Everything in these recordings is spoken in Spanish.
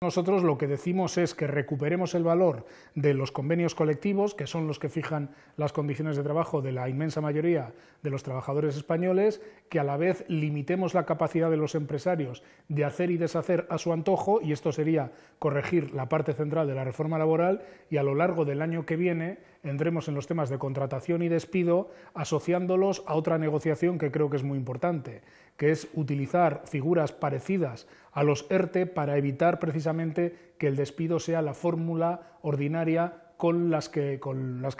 Nosotros lo que decimos es que recuperemos el valor de los convenios colectivos, que son los que fijan las condiciones de trabajo de la inmensa mayoría de los trabajadores españoles, que a la vez limitemos la capacidad de los empresarios de hacer y deshacer a su antojo, y esto sería corregir la parte central de la reforma laboral, y a lo largo del año que viene entremos en los temas de contratación y despido asociándolos a otra negociación que creo que es muy importante, que es utilizar figuras parecidas a los ERTE para evitar precisamente que el despido sea la fórmula ordinaria con las que,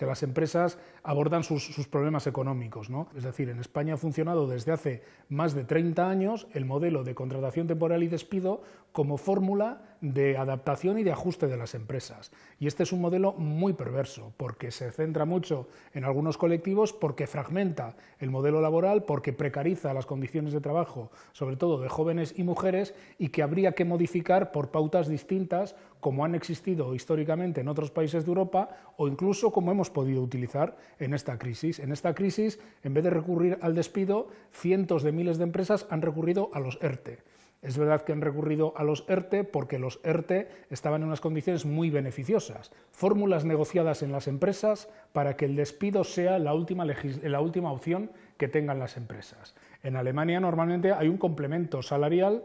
las, empresas abordan sus, problemas económicos. Es decir, en España ha funcionado desde hace más de 30 años el modelo de contratación temporal y despido como fórmula de adaptación y de ajuste de las empresas. Y este es un modelo muy perverso, porque se centra mucho en algunos colectivos, porque fragmenta el modelo laboral, porque precariza las condiciones de trabajo, sobre todo de jóvenes y mujeres, y que habría que modificar por pautas distintas, como han existido históricamente en otros países de Europa, o incluso como hemos podido utilizar en esta crisis. En esta crisis, en vez de recurrir al despido, cientos de miles de empresas han recurrido a los ERTE. Es verdad que han recurrido a los ERTE porque los ERTE estaban en unas condiciones muy beneficiosas. Fórmulas negociadas en las empresas para que el despido sea la última, la última opción que tengan las empresas. En Alemania normalmente hay un complemento salarial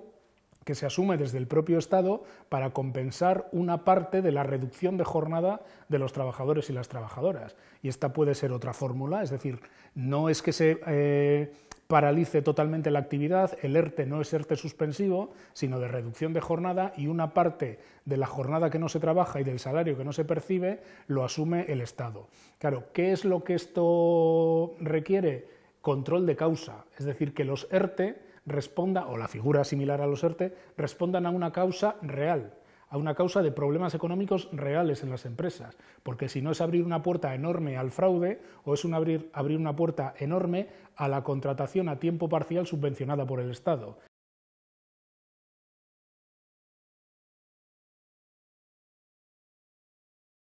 que se asume desde el propio Estado para compensar una parte de la reducción de jornada de los trabajadores y las trabajadoras. Y esta puede ser otra fórmula, es decir, no es que se eh, paralice totalmente la actividad, el ERTE no es ERTE suspensivo, sino de reducción de jornada y una parte de la jornada que no se trabaja y del salario que no se percibe lo asume el Estado. Claro, ¿qué es lo que esto requiere? Control de causa, es decir, que los ERTE responda, o la figura similar a los ERTE, respondan a una causa real, a una causa de problemas económicos reales en las empresas, porque si no es abrir una puerta enorme al fraude o es abrir una puerta enorme a la contratación a tiempo parcial subvencionada por el Estado.